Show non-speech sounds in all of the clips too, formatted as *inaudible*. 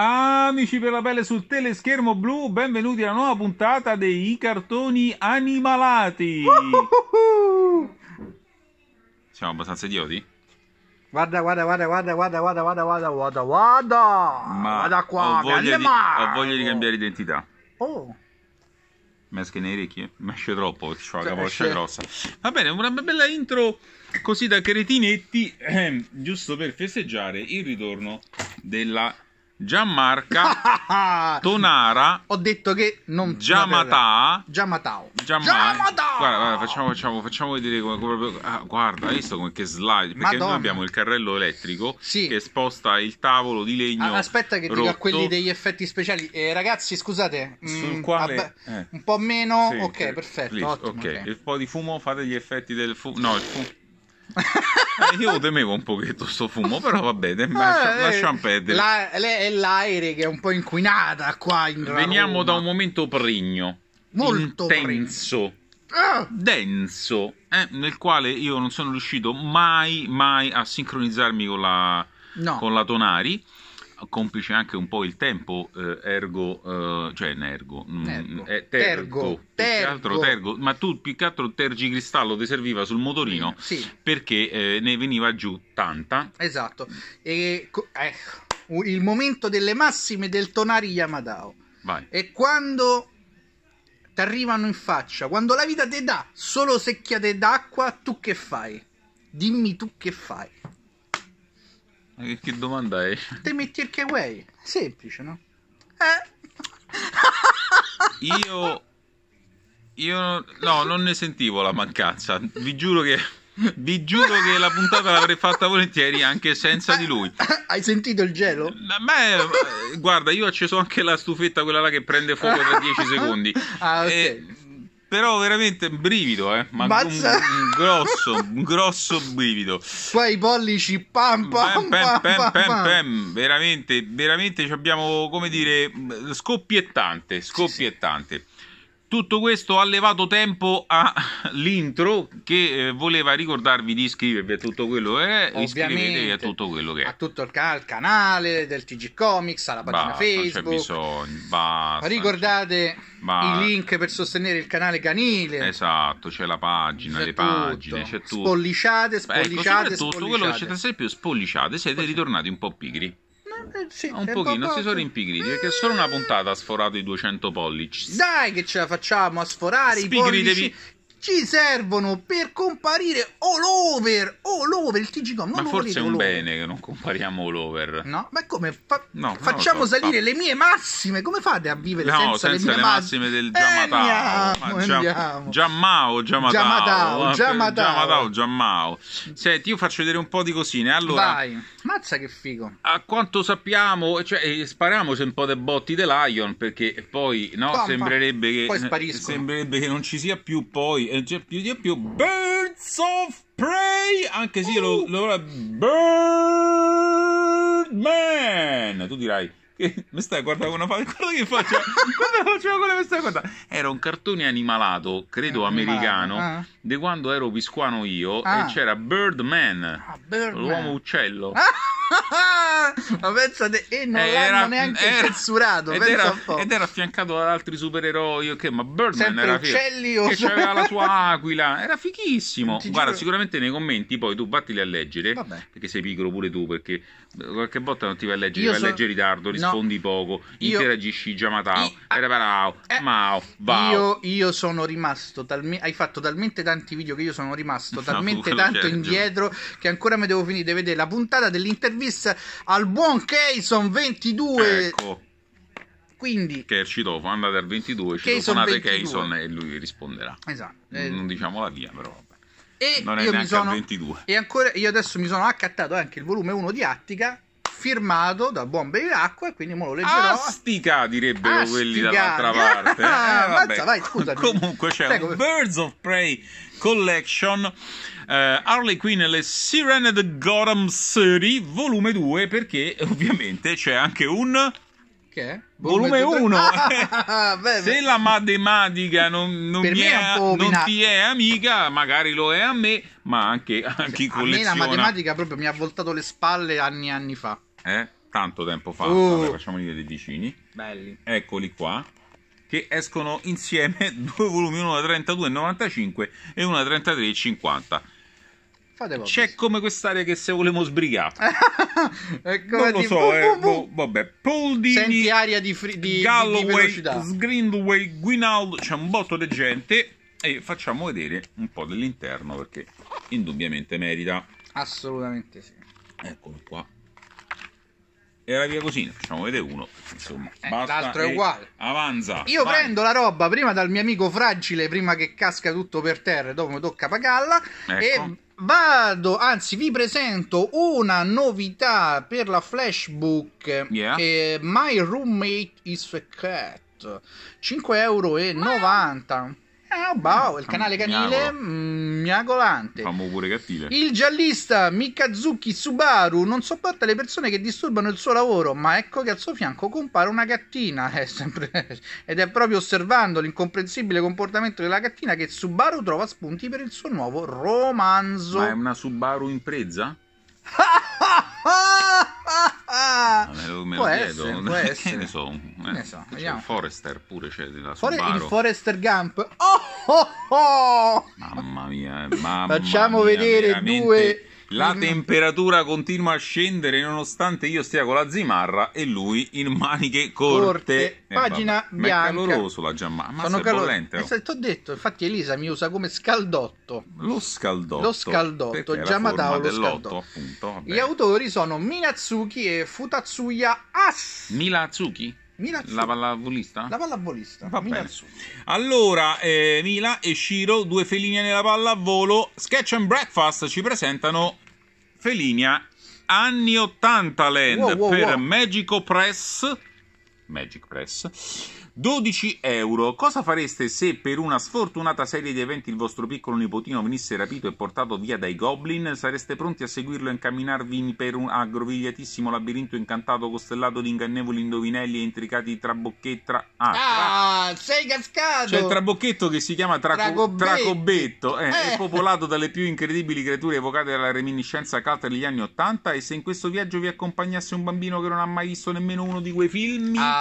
Amici per la pelle sul teleschermo blu, benvenuti alla nuova puntata dei cartoni animalati. Siamo abbastanza idioti? Guarda, guarda, guarda, guarda, guarda, guarda, guarda, guarda, guarda, guarda. Ma guarda qua, ho voglia, di, ho voglia di cambiare identità. Oh. Mesche nei orecchie? mesce troppo, ho la cioè, capoccia grossa. Va bene, una bella intro così da cretinetti, ehm, *clears throat* giusto per festeggiare il ritorno della Gianmarca *laughs* Tonara. Ho detto che non Giamata. Giamatao. Giamatao. facciamo, facciamo, facciamo, vedere come, come ah, guarda, hai visto come che slide? Perché Madonna. noi abbiamo il carrello elettrico sì. che sposta il tavolo di legno. aspetta, che rotto. dica quelli degli effetti speciali. Eh, ragazzi, scusate. Mh, mm, quale... ab... eh. Un po' meno. Sì, ok, perfetto. Please, ottimo, okay. ok, il po' di fumo, fate gli effetti del fumo. No, il fumo. Eh, io lo temevo un pochetto sto fumo, però va bene, eh, eh, lasciamo perdere. La, le, è l'aere che è un po' inquinata qua in Veniamo da un momento pregno. Molto intenso. Ah. Denso, eh, nel quale io non sono riuscito mai, mai a sincronizzarmi con la, no. con la Tonari complice anche un po' il tempo, eh, ergo, eh, cioè nergo, mm, tergo. Eh, tergo, tergo, tergo. tergo, ma tu più che altro tergicristallo ti serviva sul motorino sì. perché eh, ne veniva giù tanta. Esatto, e, eh, il momento delle massime del Tonari Yamadao. Vai. E quando ti arrivano in faccia, quando la vita ti dà solo secchiate d'acqua, tu che fai? Dimmi tu che fai. Che, eh, che domanda è? Te metti il kiwi? Semplice, no? Eh? Io... Io no, non ne sentivo la mancanza. Vi giuro che vi giuro che la puntata l'avrei fatta volentieri anche senza di lui. Hai sentito il gelo? Beh, guarda, io ho acceso anche la stufetta, quella là che prende fuoco per 10 secondi. Ah, eh, ok. E però veramente brivido, eh. Ma Mazza... un, un, grosso, un grosso brivido. Poi i pollici pam pam pam, pam, pam, pam, pam, pam, Veramente, veramente abbiamo, come dire, scoppiettante, scoppiettante. Sì. Tutto questo ha levato tempo all'intro che eh, voleva ricordarvi di iscrivervi a tutto quello che è. Iscrivetevi a tutto quello che è. A tutto il, ca- il canale del TG Comics, alla pagina basta, Facebook. Bisogno, basta, Ricordate basta. i link per sostenere il canale canile. Esatto, c'è la pagina, c'è le tutto. pagine, c'è tutto. Spolliciate, spolliciate, ecco, spolliciate. tutto quello che c'è più spolliciate, siete ritornati un po' pigri. Eh, sì, ah, un pochino, po si sono rimpigriti perché solo una puntata ha sforato i 200 pollici. Dai, che ce la facciamo a sforare Spigritevi. i pollici ci servono per comparire all over, all over il TG Non ma forse è un bene che non compariamo all over. No, ma come fa- no, facciamo so, salire fa- le mie massime? Come fate a vivere no, senza, senza, le, mie le massime eh, ma- del Giamatao? Eh, Giam- Giammao, Giamatao, Senti, io faccio vedere un po' di cosine. Allora, Vai. mazza che figo. A quanto sappiamo, cioè, eh, spariamo un po' dei botti Lion perché poi no, Pompa. sembrerebbe che poi sembrerebbe che non ci sia più poi poi ad più Birds of Prey, anche se sì, lo, lo Birdman, tu dirai che mi stai a guardando una faccia, guarda che faccia, guarda faceva quella che stai guardando. Era un cartone animalato, credo americano, ah. di quando ero piscuano io ah. e c'era Birdman, ah, Birdman. l'uomo uccello. Ah, *laughs* ma pensate, e non e l'hanno era, neanche era, censurato. Ed era, ed era, affiancato ad altri supereroi. Okay, ma Birdman Sempre era uccelli figo, o... che aveva la sua *laughs* aquila. Era fighissimo. Guarda, giuro... sicuramente nei commenti poi tu battili a leggere. Vabbè. Perché sei piccolo pure tu. Perché qualche volta non ti va a leggere, io vai a leggere ritardo, rispondi no. poco, io... interagisci giamatao, I... preparao, ah, eh... mao, Io, io, sono rimasto, talmi... hai fatto talmente tanti video che io sono rimasto *laughs* talmente no, tanto certo. indietro che ancora mi devo finire di vedere la puntata dell'intervista al buon Keyson 22. Ecco. Quindi, che è il citofono, andate al 22, Kayson citofonate Keyson e lui risponderà. Esatto. Eh... Non diciamo la via però. E non io è mi sono, 22. E ancora, io adesso mi sono accattato anche il volume 1 di Attica, firmato da buon di e quindi me lo leggerò. Astica direbbero Astica. quelli dall'altra parte. Ah, eh, *laughs* mazza, vai, scusami. Comunque c'è Prego. un Birds of Prey Collection uh, Harley Quinn e le Sirene the Gotham City volume 2 perché ovviamente c'è anche un che? Volume 1 ah, ah, ah, *laughs* Se la matematica non, non, è, non, ti è amica Magari lo è a me Ma anche a chi colleziona A me la matematica proprio mi ha voltato le spalle anni e anni fa Eh? Tanto tempo fa uh. Vabbè, facciamoli dei vicini Belli Eccoli qua che escono insieme *laughs* due volumi, uno da 32,95 e uno da 33,50. C'è come quest'area che se volemo sbrigare. *laughs* non lo so, eh, boh, vabbè. Poldini, Senti aria di, fri- di Galloway, di Sgrindway, Guinaldo, c'è un botto di gente e facciamo vedere un po' dell'interno perché indubbiamente merita. Assolutamente sì. Eccolo qua. era via così, facciamo vedere uno. Insomma, eh, l'altro è uguale. Avanza. Io vai. prendo la roba prima dal mio amico fragile, prima che casca tutto per terra, e dopo mi tocca pagarla. Ecco. E vado, anzi vi presento una novità per la Flashbook yeah. My Roommate is a Cat 5,90 euro Ah, eh, oh, Bao, il canale canile mm, miagolante. Fammo pure cattive. Il giallista Mikazuki Subaru non sopporta le persone che disturbano il suo lavoro, ma ecco che al suo fianco compare una gattina. *laughs* È sempre... Ed è proprio osservando l'incomprensibile comportamento della gattina che Subaru trova spunti per il suo nuovo romanzo. Ma è una Subaru impresa? *laughs* Ah, ah, me me può lo essere, chiedo. *laughs* che ne so? Eh, ne so c'è cioè, Forester pure c'è della Fore- Il Forester Gump. Oh, oh, oh! Mamma mia, eh, mamma Facciamo mia, vedere veramente... due la mm-hmm. temperatura continua a scendere nonostante io stia con la zimarra e lui in maniche corte. corte. Eh, pagina eh, bianca. Ma è caloroso la giamma. Ma Sono calor- Eh, Ti ho detto, infatti Elisa mi usa come scaldotto. Lo scaldotto. Lo scaldotto, Giamatao lo scaldotto. Appunto, Gli autori sono Minatsuki e Futatsuya As. Milatsuki? Mila la pallavolista? La pallavolista. Allora, eh, Mila e Shiro, due Felinia nella palla a volo. Sketch and Breakfast ci presentano Felinia anni 80 Land wow, wow, per wow. Magico Press Magic Press. 12 euro. Cosa fareste se per una sfortunata serie di eventi il vostro piccolo nipotino venisse rapito e portato via dai goblin? Sareste pronti a seguirlo e incamminarvi per un aggrovigliatissimo labirinto incantato costellato di ingannevoli indovinelli e intricati trabocchetra. Ah, tra... ah sei cascato! C'è il trabocchetto che si chiama traco... Tracobetti. Tracobetto, eh, eh. è popolato dalle più incredibili creature evocate dalla reminiscenza calta degli anni Ottanta. E se in questo viaggio vi accompagnasse un bambino che non ha mai visto nemmeno uno di quei film? Ah.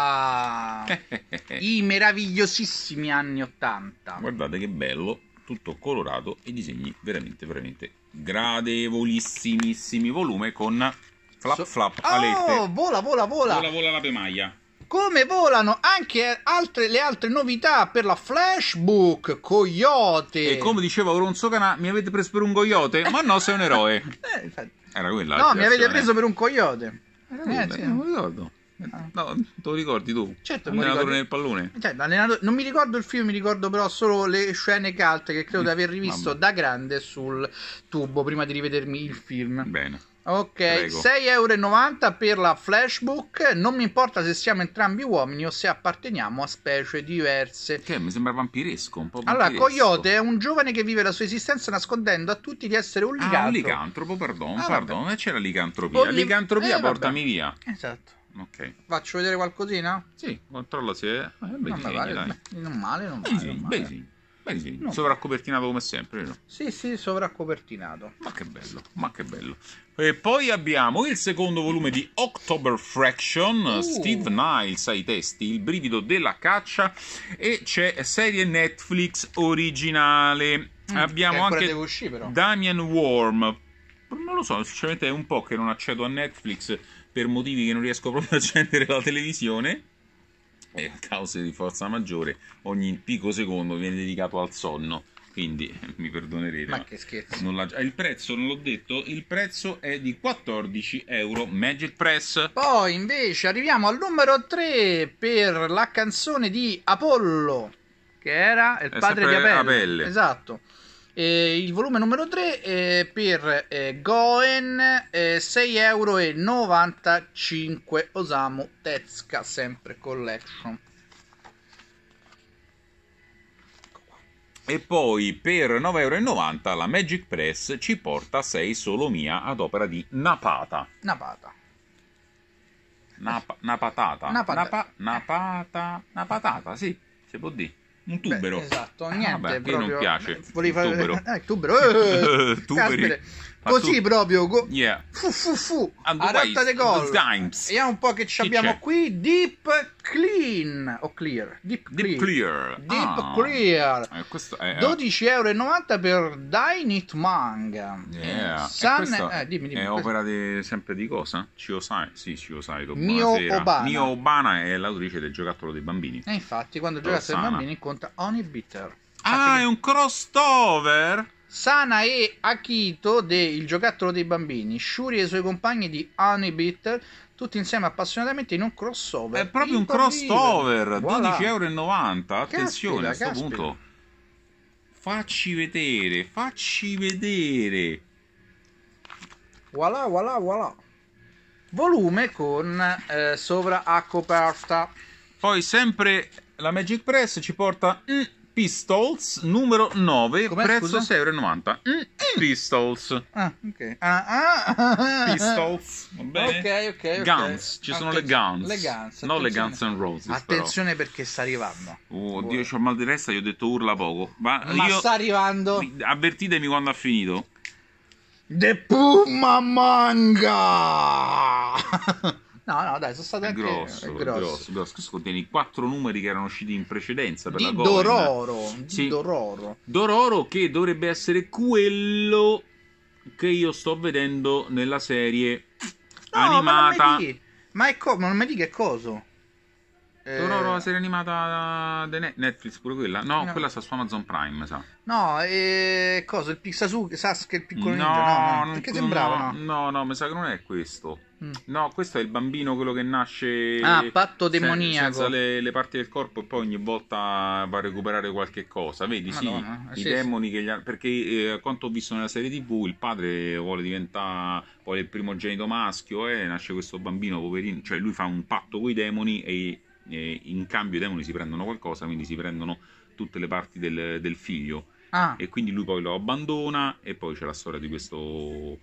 I meravigliosissimi anni 80. Guardate che bello, tutto colorato e disegni veramente, veramente gradevolissimissimi. Volume con flap so- flap oh, vola, vola, vola. Vola, vola la pemaia come volano anche altre, le altre novità per la Flashbook, Coyote. E come diceva Oronzo Canà, mi avete preso per un coyote? Ma no, sei un eroe. *laughs* Eh, Era quella. No, mi avete preso per un coyote. Era eh, sì. non mi ricordo. Ah. No, te lo ricordi tu? Certo, allenatore nel pallone. Cioè, non mi ricordo il film, mi ricordo però solo le scene calte che credo di aver rivisto Mamma. da grande sul tubo prima di rivedermi il film. Bene. Ok, 6,90 euro per la flashbook. Non mi importa se siamo entrambi uomini o se apparteniamo a specie diverse. Che mi sembra vampiresco. Un po vampiresco. Allora, Coyote è un giovane che vive la sua esistenza nascondendo a tutti di essere un ah, licantropo. Ah, un licantropo, pardon, ah, pardon, c'è la licantropia. Poli... Licantropia, eh, portami via. Esatto. Ok. Faccio vedere qualcosina? Sì, controlla se... Eh, beh, non, disegni, pare, beh, non male, non male. Disegni, male. Disegni. Beh, no. Sovraccopertinato come sempre, vero? Sì, sì, sovraccopertinato. Ma che bello, ma che bello. E poi abbiamo il secondo volume di October Fraction, uh. Steve Niles ai testi, Il brivido della caccia e c'è serie Netflix originale. Mm, abbiamo anche uscire, Damian Worm. Non lo so, sinceramente è un po' che non accedo a Netflix per motivi che non riesco proprio a *laughs* accendere la televisione e a causa di forza maggiore ogni pico secondo viene dedicato al sonno quindi *laughs* mi perdonerete ma, ma che scherzo la... il prezzo non l'ho detto il prezzo è di 14 euro Magic Press poi invece arriviamo al numero 3 per la canzone di Apollo che era il padre di Apelle. Apelle esatto eh, il volume numero 3 eh, per eh, Goen eh, euro Osamu Tezuka sempre collection e poi per 9,90 euro la Magic Press ci porta 6 solo mia ad opera di Napata Napata Nap- Napatata Napata Napa- Napata Napatata sì si può dire un tubero. Esatto, ah, beh, esatto, niente, Vabbè, proprio... non piace. Volevi fare... tubero. *laughs* Eh, tubero. Eh, *laughs* tuberi. Così proprio. Go- yeah. Fu fu fu. Adattate gol. Vediamo un po' che ci abbiamo qui. Deep Clean. O Clear. Deep Clear. Deep Clear. Deep ah. clear. Eh, è, 12,90 eh. euro per Dynit Manga. Yeah. San... Eh, dimmi, dimmi, è questo. opera di, sempre di cosa? Chiosai. Sì, sai Mio Obana. Mio Obana è l'autrice del giocattolo dei bambini. E infatti quando il giocattolo dei bambini conta Oni Bitter. Ah, è un crossover? Sana e Akito, de Il giocattolo dei bambini, Shuri e i suoi compagni di Honeybit, tutti insieme appassionatamente in un crossover. È proprio un crossover, voilà. 12,90 euro. Attenzione caspita, a questo punto. Facci vedere, facci vedere. Voilà, voilà, voilà. Volume con eh, sovra a coperta. Poi sempre la Magic Press ci porta mm, Pistols numero 9, Com'è, prezzo 6,90 euro. Mm, mm. Pistols. Ah, ok. Ah, ah, ah, Pistols. Vabbè. Ok, ok. Guns, okay. ci sono okay. le Guns. Le Guns. Non le Guns and Roses. Attenzione però. perché sta arrivando. Oh, Dio, ho mal di testa, gli ho detto urla poco. Ma, Ma io... sta arrivando. Avvertitemi quando ha finito. The Puma Manga. *laughs* No, no, dai, sono state anche grosso, grosso. grosso, grosso. Questo contiene i quattro numeri che erano usciti in precedenza per di la Dororo, sì. Dororo. Dororo che dovrebbe essere quello che io sto vedendo nella serie no, animata. Ma, ma, è co- ma non mi dica che coso. Eh, Dororo, la serie animata da Netflix, pure quella? No, no. quella sta su Amazon Prime, sa. No, e... cosa? Il Pixasuke, Sasuke, il piccolo no, ninja? No, no, perché non, sembrava, no? No, no, mi sa che non è questo. Mm. No, questo è il bambino quello che nasce ah, patto demoniaco. senza le, le, parti del corpo e poi ogni volta va a recuperare qualche cosa. Vedi, sì, eh, sì, i demoni sì. che gli hanno... Perché eh, quanto ho visto nella serie TV, il padre vuole diventare Vuole il primogenito maschio e eh, nasce questo bambino poverino, cioè lui fa un patto con i demoni e, e, in cambio i demoni si prendono qualcosa, quindi si prendono tutte le parti del, del figlio. Ah. E quindi lui poi lo abbandona e poi c'è la storia di questo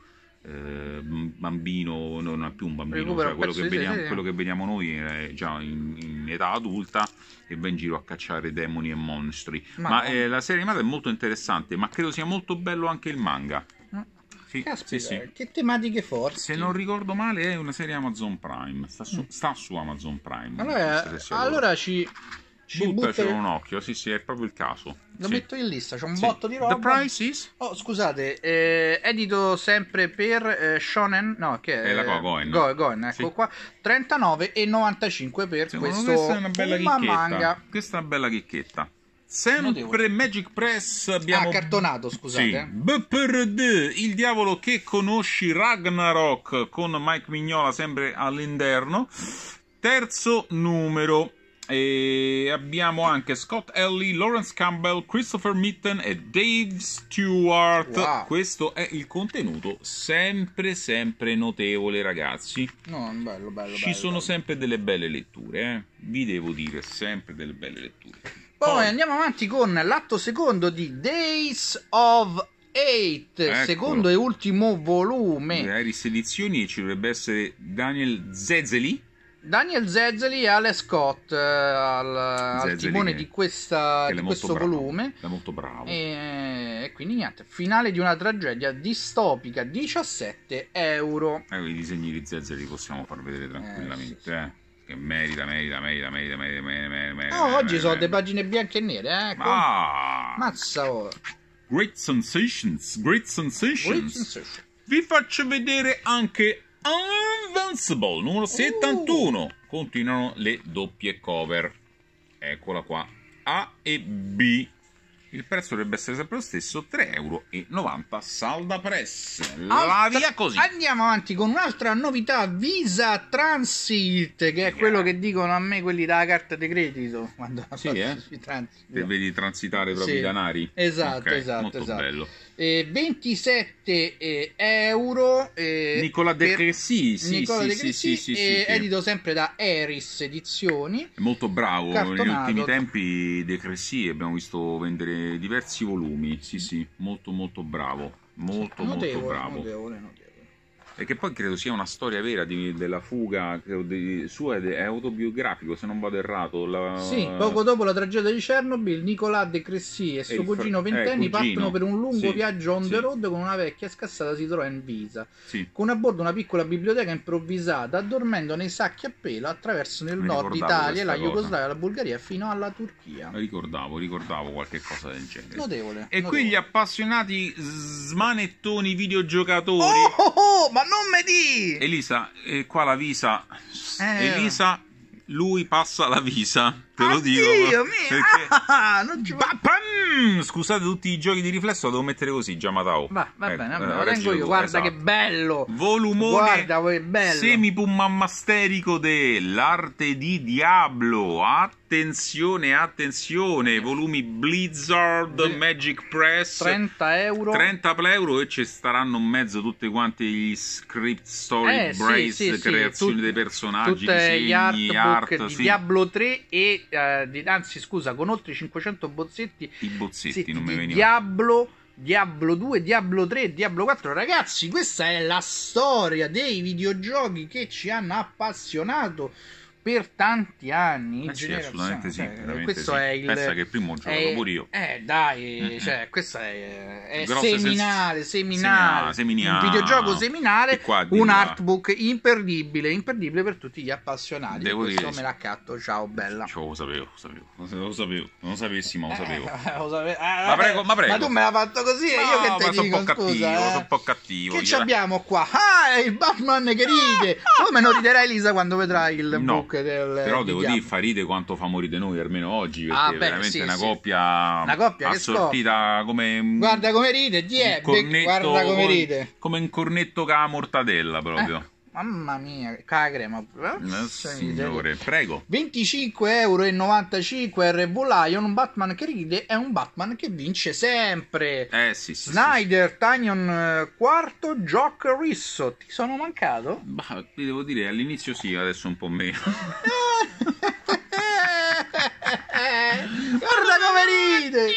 eh, bambino, non è più un bambino, cioè quello, che vediamo, quello, che vediamo, noi è già in, in, età adulta e va in giro a cacciare demoni e monstri. Ma, ma eh, la serie animata è molto interessante, ma credo sia molto bello anche il manga. Mm. Sì, Caspita, sì, sì. Eh, che tematiche forti. Se non ricordo male, è una serie Amazon Prime. Sta su, mm. sta su Amazon Prime. Allora, allora ci ci buttaci un occhio, sì, sì, è proprio il caso. Lo sì. metto in lista, c'è un sì. botto di roba. The price is... Oh, scusate, eh, edito sempre per eh, Shonen, no, che è... È la Goen. Go, Goen, ecco sì. qua, 39,95 per Secondo questo questa è una bella chicchetta. manga. Questa è una bella chicchetta. Sempre Magic Press abbiamo... Ah, cartonato, scusate. Sì. Eh. Il diavolo che conosci, Ragnarok, con Mike Mignola sempre all'interno. Terzo numero. E abbiamo anche Scott Ellie, Lawrence Campbell, Christopher Mitten e Dave Stewart. Wow. Questo è il contenuto sempre, sempre notevole, ragazzi. No, bello, bello. Ci sono bello. sempre delle belle letture, eh? vi devo dire, sempre delle belle letture. Poi, Poi andiamo avanti con l'atto secondo di Days of Eight, Eccolo. secondo e ultimo volume. Ieri sedizioni ci dovrebbe essere Daniel Zezeli Daniel Zezeli e Ale Scott eh, al, al, timone di, questa, di questo bravo, volume. È molto bravo. E, e, quindi niente, finale di una tragedia distopica, 17 euro. Eh, I disegni di Zezeli possiamo far vedere tranquillamente. Eh, sì, eh, sì. Che merita, merita, merita, merita, merita, merita, merita, merita oh, oggi merita, sono delle pagine bianche e nere, eh. Con... Ah! Mazza ora. Great sensations, great sensations. Great sensations. Vi faccio vedere anche Invincible numero 71. Uh. Continuano le doppie cover. Eccola qua. A e B. Il prezzo dovrebbe essere sempre lo stesso, 3,90 euro. Salda press. La Altra, via così. Andiamo avanti con un'altra novità, Visa Transit, che è yeah. quello che dicono a me quelli della carta di credito. *laughs* Quando sì, eh? Transit, no. transitare proprio sì. i danari. Esatto, okay, esatto. Molto esatto. bello eh, 27 eh, euro. Eh, Nicola De Cressy, sì, Nicola sì, De Cressy, sì, sì, eh, sì edito sempre da Eris Edizioni. È molto bravo, cartonato. negli ultimi tempi De Cressi abbiamo visto vendere diversi volumi, sì sì, molto molto bravo, molto notevole, molto bravo. Notevole, notevole e che poi credo sia una storia vera di, della fuga di, sua ed è autobiografico se non vado errato la... sì, poco dopo la tragedia di Chernobyl Nicolà De Cressy e, e suo eh, cugino fr... ventenni eh, partono per un lungo sì, viaggio on the road con una vecchia scassata si trova in Visa sì. con a bordo una piccola biblioteca improvvisata dormendo nei sacchi a pelo attraverso il Mi nord Italia la Jugoslavia la Bulgaria fino alla Turchia ricordavo ricordavo qualche cosa del genere notevole e notevole. qui gli appassionati smanettoni videogiocatori oh, oh, oh ma non mi di! Elisa, eh, qua la visa. Eh. Elisa, lui passa la visa, te lo Addio dico. Mio. Perché... Ah, non ci... Bapam! Mm, scusate tutti i giochi di riflesso, devo mettere così, Giamatao. Va, va eh, bene, eh, lo tengo io, guarda esatto. che bello. Volumone guarda, che bello. semipummasterico dell'arte di Diablo. Attenzione, attenzione, volumi Blizzard Bli- Magic Press. 30 euro. 30 euro e ci staranno in mezzo tutti quanti gli script story eh, brace, sì, sì, creazioni sì, dei personaggi, disegni, gli art, art di Diablo 3 e, eh, di, anzi scusa, con oltre 500 bozzetti. I Bozzetti, sì, non mi veniva. Diablo, Diablo 2, Diablo 3, Diablo 4. Ragazzi, questa è la storia dei videogiochi che ci hanno appassionato per tanti anni. Eh sì, assolutamente sì. Cioè, questo sì. è il. Pensa che il primo gioco è, pure io. Eh, dai, cioè, questo è, è seminale, sens- seminale, seminale, Un videogioco seminale. Qua, un là. artbook imperdibile, imperdibile per tutti gli appassionati. Devo questo dire. me l'accatto. Ciao, bella. Cioè, lo sapevo, lo sapevo. Lo sapevo. Non lo sapessi, ma lo eh, sapevo. *laughs* Eh, lo sapevo. Ah, ma, prego, ma prego, ma tu me l'hai fatto così e no, io che te sono dico, un po' cattivo, scusa, sono un eh. po' cattivo. Che ci abbiamo qua? Ah, il Batman che ride. Ah, ah, Come non ah. riderai Lisa quando vedrai il book comunque del però devo di dire Faride quanto fa morire noi almeno oggi perché ah, beh, veramente sì, una, sì. Coppia una coppia assortita come guarda come ride die, cornetto, guarda come ride come un cornetto con la mortadella proprio ecco. Mamma mia, cagre, ma... Eh, eh cioè, signore, prego. 25,95€ RV Lion, un Batman che ride è un Batman che vince sempre. Eh sì, sì. Snyder, sì, sì. Tanyon, eh, quarto, Jock Risso. Ti sono mancato? Bah, ti devo dire, all'inizio sì, adesso un po' meno. *laughs* Guarda come ride!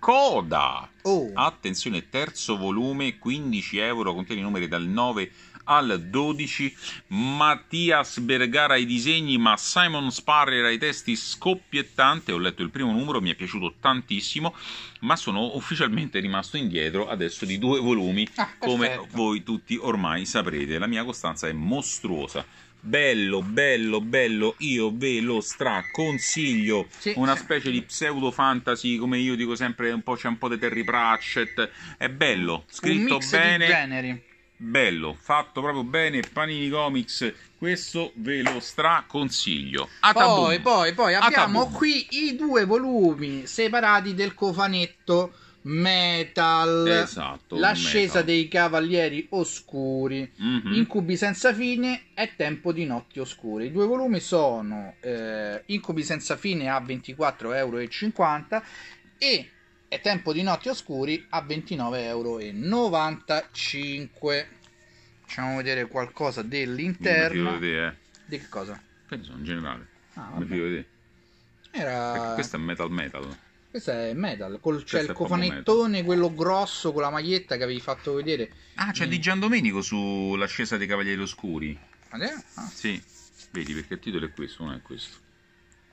Coda! Oh. Attenzione, terzo volume, 15 euro, contiene i numeri dal 9 al 12, Mattias Bergara ai disegni, ma Simon Sparrer ai testi scoppiettante. Ho letto il primo numero, mi è piaciuto tantissimo, ma sono ufficialmente rimasto indietro adesso di due volumi, ah, come voi tutti ormai saprete. La mia costanza è mostruosa bello, bello, bello. Io ve lo straconsiglio. Sì, una sì. specie di pseudo fantasy, come io dico sempre, un po', c'è un po' di Terry Pratchett. È bello, scritto bene bello, fatto proprio bene, Panini Comics, questo ve lo straconsiglio. Atabum. Poi, poi, poi abbiamo Atabum. qui i due volumi separati del cofanetto metal, esatto, l'ascesa metal. dei cavalieri oscuri, mm-hmm. incubi senza fine e tempo di notti oscure. I due volumi sono eh, incubi senza fine a 24,50 euro e e Tempo di Notti Oscuri a 29,95€. Facciamo vedere qualcosa dell'interno. Vedere, eh. Di che cosa? Penso in generale. Ah, Era... Questo è metal metal. Questo è metal, col, c'è cioè il cofanettone, quello grosso con la maglietta che avevi fatto vedere. Ah, c'è mm. di Gian Domenico sull'ascesa dei Cavalieri Oscuri. Ah, ah, sì, vedi perché il titolo è questo, non è questo.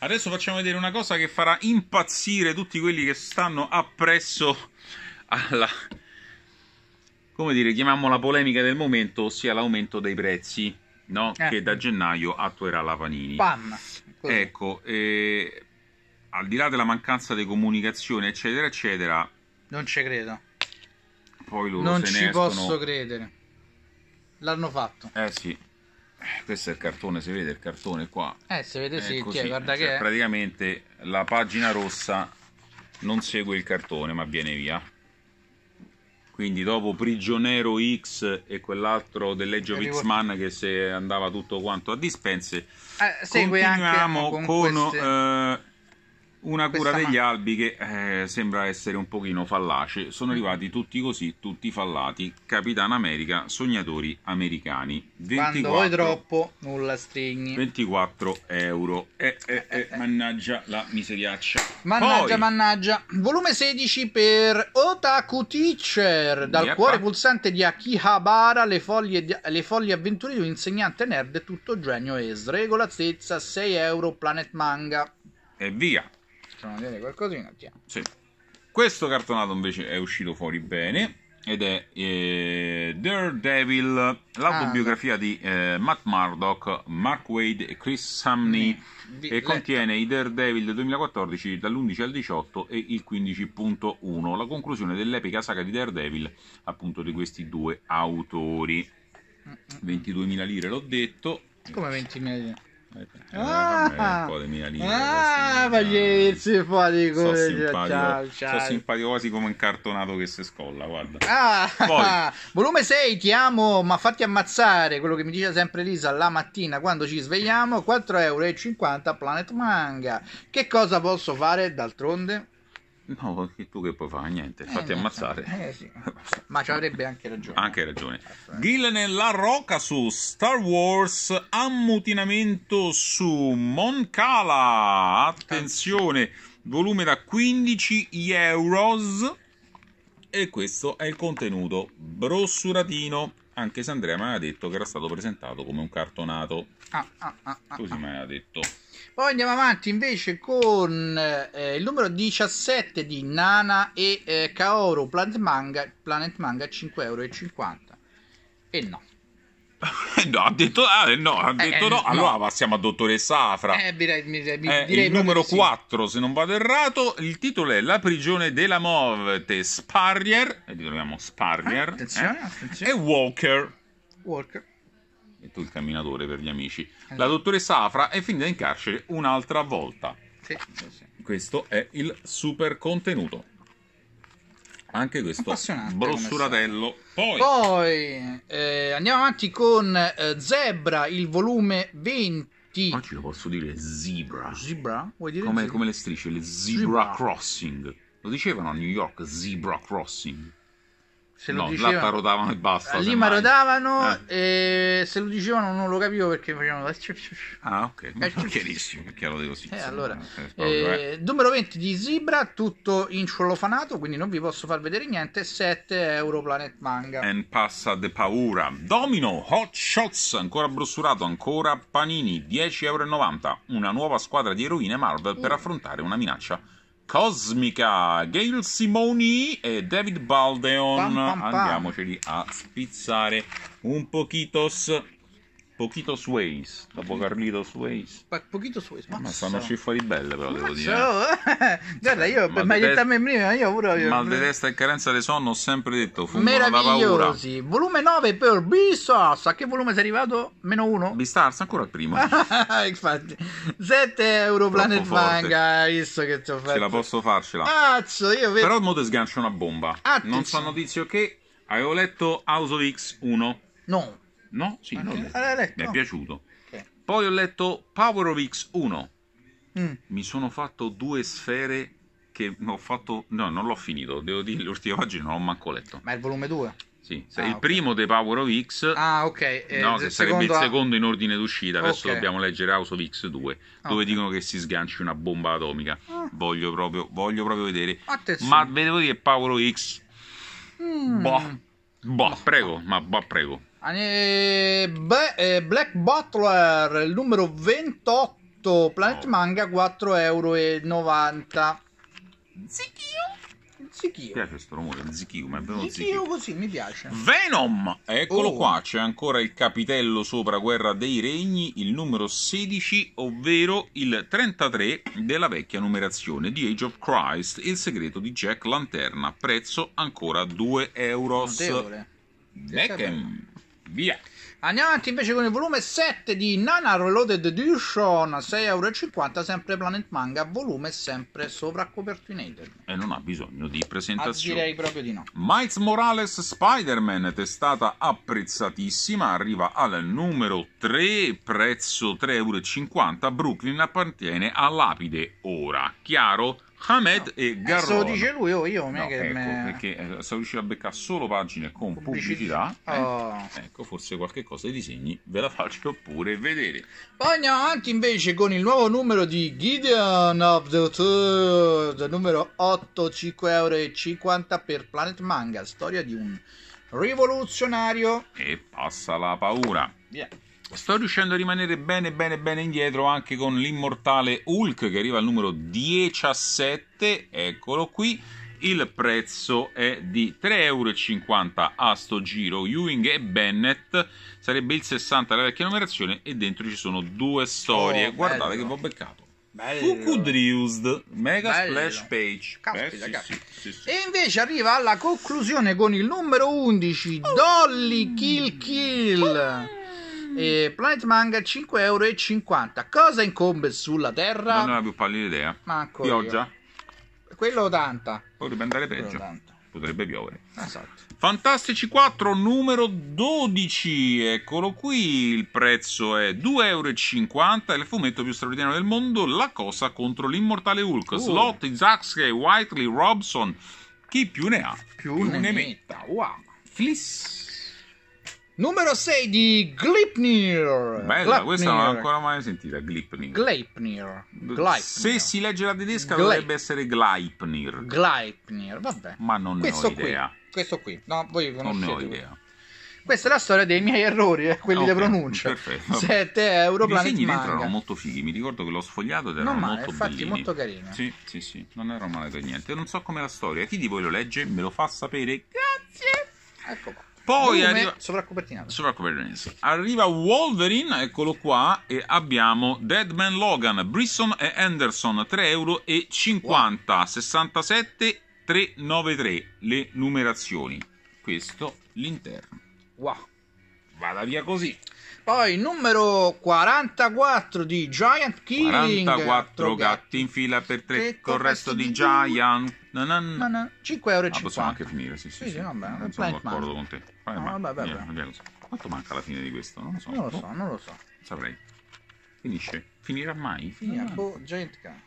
Adesso facciamo vedere una cosa che farà impazzire tutti quelli che stanno appresso alla, come dire, chiamiamola polemica del momento, ossia l'aumento dei prezzi, no? eh. che da gennaio attuerà la Panini. Pan. Ecco, eh, al di là della mancanza di comunicazione, eccetera, eccetera. Non ci credo. Poi loro non se ne Non ci posso credere. L'hanno fatto. Eh sì. Eh, questo è il cartone, si vede il cartone qua. Eh, si vede sì, così, guarda cioè, che è. Praticamente la pagina rossa non segue il cartone, ma viene via. Quindi dopo prigionero X e quell'altro dell'Edge of X-Man che se andava tutto quanto a dispense, eh, continuiamo con, con queste... eh, una cura degli man- albi che eh, sembra essere un pochino fallace. Sono mm. arrivati tutti così, tutti fallati. Capitan America, sognatori americani. 24, Quando vuoi troppo, nulla stringi. 24 euro. Eh eh eh, eh, eh, eh Mannaggia la miseriaccia. Mannaggia, Poi, mannaggia. Volume 16 per Otaku Teacher. Dal yep. cuore pulsante di Akihabara, le foglie, di, le foglie avventure di un insegnante nerd tutto genio e sregolatezza. 6 euro, Planet Manga. E via facciamo vedere qualcosina. Già. Sì. Questo cartonato invece è uscito fuori bene ed è eh, Daredevil, l'autobiografia ah, di eh, Matt Murdock, Mark Wade e Chris Samney di, e letto. contiene i Daredevil del 2014 dall'11 al 18 e il 15.1, la conclusione dell'epica saga di Daredevil appunto di questi due autori. 22.000 mm, mm, mm. lire l'ho detto. Come 20.000 lire? Ah, un po' le mie linee ah, ma gli si fa di eh, simpatico, quasi come incartonato che si scolla, guarda. Ah, Poi. *laughs* volume 6, ti amo, ma fatti ammazzare, quello che mi dice sempre Lisa la mattina quando ci svegliamo, 4,50 euro Planet Manga. Che cosa posso fare d'altronde? No, tu che puoi fare niente, eh, fatti ammazzare. Eh, sì. Ma ci avrebbe anche ragione. Anche ragione. Gillen La Roca su Star Wars, ammutinamento su Moncala. Attenzione, volume da 15 euros. E questo è il contenuto brossuratino. Anche se Andrea mi aveva detto che era stato presentato come un cartonato. Ah, ah, ah, Così mi aveva detto. Poi andiamo avanti invece con eh, il numero 17 di Nana e eh, Kaoru Planet Manga, Planet Manga 5,50 euro. E no. *laughs* no, ha detto, ah, no, ha eh, detto eh, no. Allora no. passiamo a Dottoressa Afra. Eh, direi, mi, mi, eh, il numero 4, se non vado errato, il titolo è La prigione della morte. Sparrier, e eh, li troviamo Sparrier, ah, attenzione, eh, attenzione. e Walker. Walker tu il camminatore per gli amici. Eh. La dottoressa Afra è finita in carcere un'altra volta. Sì. Questo è il super contenuto. Anche questo brossuratello. Poi, Poi eh, andiamo avanti con eh, Zebra, il volume 20. Oggi lo posso dire zebra. Zebra? Vuoi dire come, zebra? come le strisce, le zebra, zebra crossing. Lo dicevano a New York, zebra crossing se lo no, dicevano, là parodavano e basta. Lì parodavano, eh. e se lo dicevano non lo capivo perché facevano... *laughs* Ah ok, eh, *laughs* chiarissimo, perché lo devo sì. Eh, allora, eh, eh, eh. Numero 20 di Zibra, tutto in ciolofanato, quindi non vi posso far vedere niente, 7 euro Planet Manga. And passa de paura. Domino, Hot Shots, ancora brossurato, ancora Panini, 10,90 euro. Una nuova squadra di eroine Marvel uh. per mm. affrontare una minaccia Cosmica, Gail Simoni e David Baldeon. Pam, pam, pam. Andiamoceli a spizzare un pochitos. Pochito Ways, dopo Carlitos Ways. Ma Poquitos Ways, ma, ma sono cifre belle però, devo dire. Oh, eh. Guarda, io per magliettarmi prima, io proprio... Mal di testa e carenza di sonno ho sempre detto, fumo la paura. Volume 9 per Beastars, a che volume sei arrivato? Meno 1? Beastars, ancora il primo. *laughs* Infatti, 7 euro Planet Manga, visto che ti ho fatto. Ce la posso farcela. Cazzo, io vedo... Però mo te sgancio una bomba. Attenzione. Non so notizio che avevo letto House of X 1. No. No, sì, okay. ah, ah mi è piaciuto. Okay. Poi ho letto Power of X1. Mm. Mi sono fatto due sfere che ho fatto... No, non l'ho finito, devo dire, l'ultima pagina non l'ho manco letto. Ma è il volume 2? Sì, ah, il okay. primo dei Power of X. Ah, ok. Eh, no, che sarebbe il secondo in ordine d'uscita. Adesso okay. dobbiamo leggere House of X2, dove okay. dicono che si sganci una bomba atomica. Ah. Voglio, proprio, voglio, proprio, vedere. Attenzione. Ma vedevo dire Power of X. Mm. Boh. Boh, prego, ma boh, prego. Beh, eh, Black Butler, il numero 28, Planet Manga, 4,90 euro. Zikio? Zikio. Mi piace questo rumore, Zikio, ma è vero Zikio. così, mi piace. Venom! Eccolo oh. qua, c'è ancora il capitello sopra Guerra dei Regni, il numero 16, ovvero il 33 della vecchia numerazione di Age of Christ, il segreto di Jack Lanterna, prezzo ancora 2 euro. Beckham. Via. Andiamo avanti invece con il volume 7 di Nana Reloaded Edition 6,50€ sempre Planet Manga, volume sempre sovraccopertinated. E non ha bisogno di presentazione. Ah, direi proprio di no. Miles Morales Spider-Man, testata apprezzatissima, arriva al numero 3, prezzo 3,50€. Brooklyn appartiene a Lapide Ora, chiaro? Hamed no. e Garrone. Eh, se lo dice lui o io, me no, che ecco, me... perché eh, sono riuscito a beccare solo pagine con pubblicità. pubblicità eh. Oh. Ecco, forse qualche cosa dei disegni ve la faccio pure vedere. Poi andiamo avanti invece con il nuovo numero di Gideon of the Third, numero 8, 5,50€ per Planet Manga, storia di un rivoluzionario. E passa la paura. Via. Yeah sto riuscendo a rimanere bene bene bene indietro anche con l'immortale Hulk che arriva al numero 17, eccolo qui. Il prezzo è di 3,50 euro a sto giro. Ewing e Bennett sarebbe il 60 la vecchia numerazione e dentro ci sono due storie. Oh, Guardate che ho beccato. Fukudriused Mega Bello. Splash Page Caspita, eh, sì, sì, sì, E invece arriva alla conclusione con il numero 11 Dolly Kill Kill eh. E Planet Manga 5,50 euro. Cosa incombe sulla Terra? Non ne avevo pallida idea. Manco Pioggia? Io. Quello 80. Potrebbe andare peggio. Potrebbe piovere. Esatto. Fantastici 4 numero 12, eccolo qui, il prezzo è 2,50 euro, il fumetto più straordinario del mondo, La Cosa contro l'immortale Hulk, uh. Slot, Izaxke, Whiteley, Robson, chi più ne ha più, più ne, ne metta. metta. Wow, fliss! Numero 6 di Glipnir. Bella, Glipnir. questa non l'ho ancora mai sentita. Glipnir. Gleipnir. Gleipnir. Se si legge la tedesca Gleip. dovrebbe essere Gleipnir. Gleipnir, vabbè. Ma non questo ne ho qui. idea. Questo qui, no, voi conoscete. Non ne ho idea. Questa è la storia dei miei errori, eh, quelli okay, di pronuncia. Perfetto. 7 euro I disegni Planet dentro erano molto fighi, mi ricordo che l'ho sfogliato ed erano non male, molto infatti bellini. molto carino. Sì, sì, sì, non era male per niente. Non so com'è la storia. Chi di voi lo legge me lo fa sapere. Grazie. Ecco qua. Poi arriva... sovracopertinato. sovracopertinato. Arriva Wolverine, eccolo qua, e abbiamo Deadman Logan, Brisson e Anderson, 3,50 euro, wow. 67, 393, le numerazioni. Questo l'interno. Wow. Vada via così. Poi numero 44 di Giant Killing. 44 gatti in fila per tre, col resto di, Giant. Na, na, na. 5 euro. Ah, possiamo anche finire, sì, sì. sì, sì. Vabbè, non sono d'accordo con te. Vai, no, ma, vabbè, vabbè. so. Quanto manca alla fine di questo? Non lo so. Non lo boh. so, oh. non lo so. Saprei. Finisce. Finirà mai? Finirà. Ah. Boh, Giant Killing.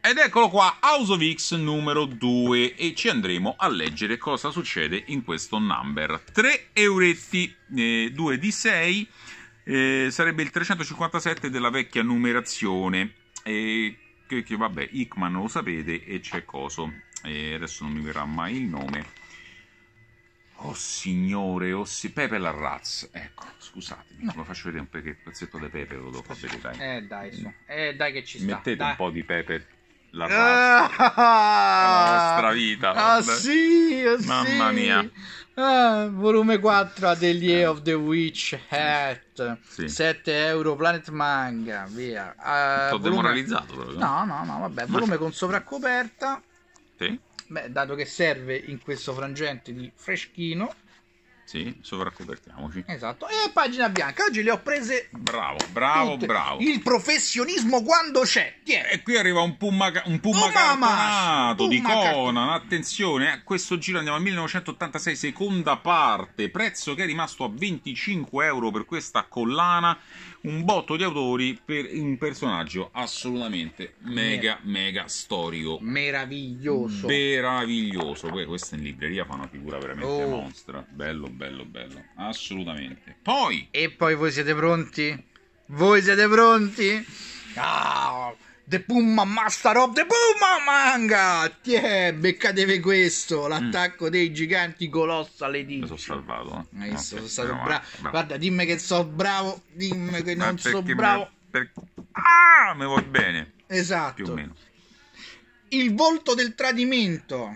Ed eccolo qua, House of X numero 2 e ci andremo a leggere cosa succede in questo number. 3 euretti, eh, 2 di 6 eh, sarebbe il 357 della vecchia numerazione. e che, che, vabbè, Hickman lo sapete e c'è Coso. e adesso non mi verrà mai il nome. Oh signore, oh si... Pepe la razza. Ecco, scusatemi, no. lo faccio vedere un pezzetto di pepe, lo do far vedere. Dai. Eh dai, so. eh, dai che ci sta. Mettete dai. un po' di pepe la nostra, ah, la nostra vita. Ah sì, ah, mamma sì. mia. Ah, volume 4 Atelier Year eh. of the Witch Hat sì. 7 euro Planet Manga via uh, volume... demoralizzato proprio no no no vabbè volume con sovraccoperta sì. Beh, dato che serve in questo frangente di freschino sì, sovraccopertiamoci. Esatto. E pagina bianca. Oggi le ho prese. Bravo, bravo, tutte. bravo. Il professionismo quando c'è. Tiè. E qui arriva un pumma, un oh, di Conan. Attenzione, a eh, questo giro andiamo al 1986, seconda parte. Prezzo che è rimasto a 25 euro per questa collana un botto di autori per un personaggio assolutamente mega, mega storico. Meraviglioso. Meraviglioso. Poi questo in libreria fa una figura veramente oh. mostra. Bello, bello, bello. Assolutamente. Poi... E poi voi siete pronti? Voi siete pronti? Ah, The Puma Master of the Puma Manga! Tiè, beccatevi questo, mm. l'attacco mm. dei giganti Colossal Mi Sono salvato. Eh? eh, eh no, sono stato bravo. Eh, bravo. Guarda, dimmi che sono bravo, dimmi che non sono bravo. Me, per... Ah, mi vuoi bene. Esatto. Più o meno. Il volto del tradimento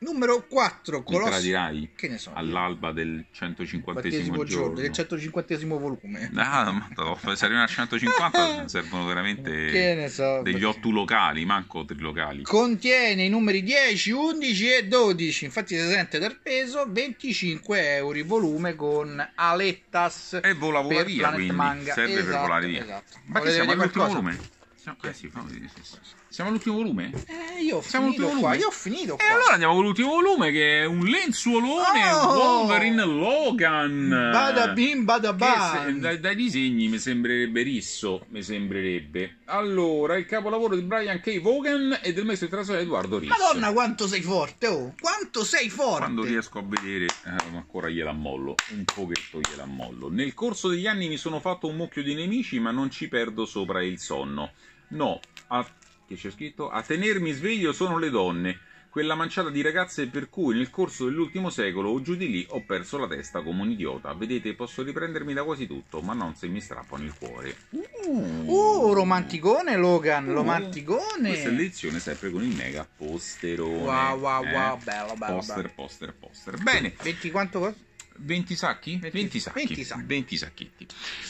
Numero 4, Colossi. che ne so? All'alba del 150 giorno. giorno. Del 150 volume. Ah, ma se arriviamo al 150 *laughs* servono veramente so, degli 8 locali, manco trilocali. Contiene i numeri 10, 11 e 12. Infatti si sente dal peso 25 euro volume con alettas. E vola vola via, quindi manga. serve esatto, per volare via. Esatto. Ma che siamo all'ultimo volume? No, eh sì, fammi vedere. Sì, sì. Siamo all'ultimo volume? Eh, io ho Siamo finito qua, volume. io ho finito qua. E allora andiamo con l'ultimo volume che è un lenzuolone oh! Wolverine Logan. Bada bim, bada bam. Dai, dai, disegni mi sembrerebbe risso, mi sembrerebbe. Allora, il capolavoro di Brian K. Vaughan e del maestro di traduzione Edoardo Risso. Madonna, quanto sei forte, oh! Quanto sei forte! Quando riesco a vedere, eh, ancora gliela ammollo, un pochetto gliela ammollo. Nel corso degli anni mi sono fatto un mucchio di nemici, ma non ci perdo sopra il sonno. No, a che c'è scritto a tenermi sveglio sono le donne, quella manciata di ragazze per cui nel corso dell'ultimo secolo o giù di lì ho perso la testa come un idiota. Vedete, posso riprendermi da quasi tutto, ma non se mi strappano il cuore. Uh, uh romanticone Logan, uh, romanticone. Questa è l'edizione sempre con il mega posterone. Wow, wow, eh? wow, bello, bello. Poster, bello. poster, poster. Bene. 20 quanto costa? 20 sacchi? 20, sacchi? 20, sacchetti.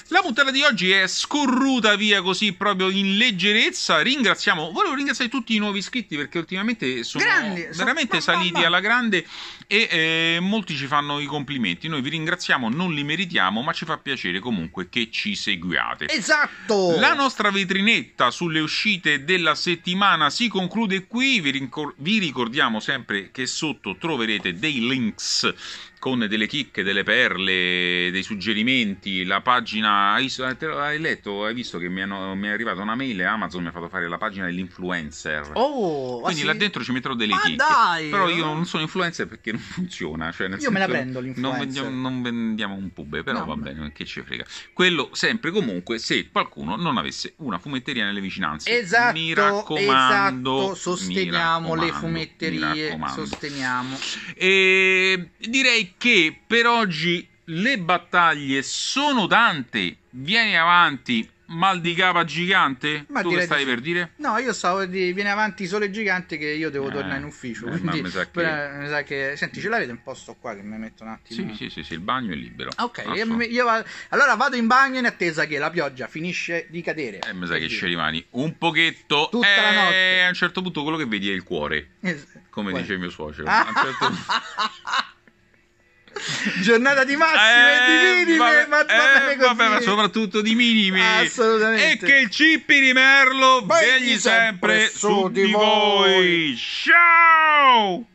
La puntata di oggi è scorruta via così proprio in leggerezza. Ringraziamo, volevo ringraziare tutti i nuovi iscritti perché ultimamente sono Grandi, veramente sono... saliti alla grande e eh, molti ci fanno i complimenti. Noi vi ringraziamo, non li meritiamo, ma ci fa piacere comunque che ci seguiate. Esatto! La nostra vetrinetta sulle uscite della settimana si conclude qui. Vi, rincor- vi ricordiamo sempre che sotto troverete dei links con delle chicche, delle perle, dei suggerimenti, la pagina... Hai letto, hai visto che mi, hanno, mi è arrivata una mail e Amazon mi ha fatto fare la pagina dell'influencer. Oh! Quindi sì. là dentro ci metterò delle Ma chicche. Dai! Però io oh. non sono influencer perché funziona. Cioè nel Io me la prendo l'influencer. Non vendiamo, non vendiamo un pube, però no, va bene, che ci frega. Quello sempre comunque se qualcuno non avesse una fumetteria nelle vicinanze. Esatto, mi raccomando. Esatto, sosteniamo raccomando, le fumetterie, sosteniamo. E direi che per oggi le battaglie sono tante. Vieni avanti mal di cava gigante? Ma tu che stai di... per dire? No, io stavo di viene avanti sole gigante che io devo eh, tornare in ufficio. Eh, quindi, mi, che... però, sa che... Senti, ce l'avete un posto qua che mi metto un attimo? Sì, sì, sì, sì il bagno è libero. Ok, ah, io, io vado... allora vado in bagno in attesa che la pioggia finisce di cadere. eh, mi sa che ci rimani un pochetto. Tutta e... la eh, notte. A un certo punto quello che vedi è il cuore. Es- come cuore. dice mio suocero. Ah. A un certo punto... *laughs* *laughs* giornata di massime eh, e di minime vabbè, ma, eh, vabbè, ma soprattutto di minime assolutamente e che il cippi di merlo vegli sempre, sempre su di voi, voi. ciao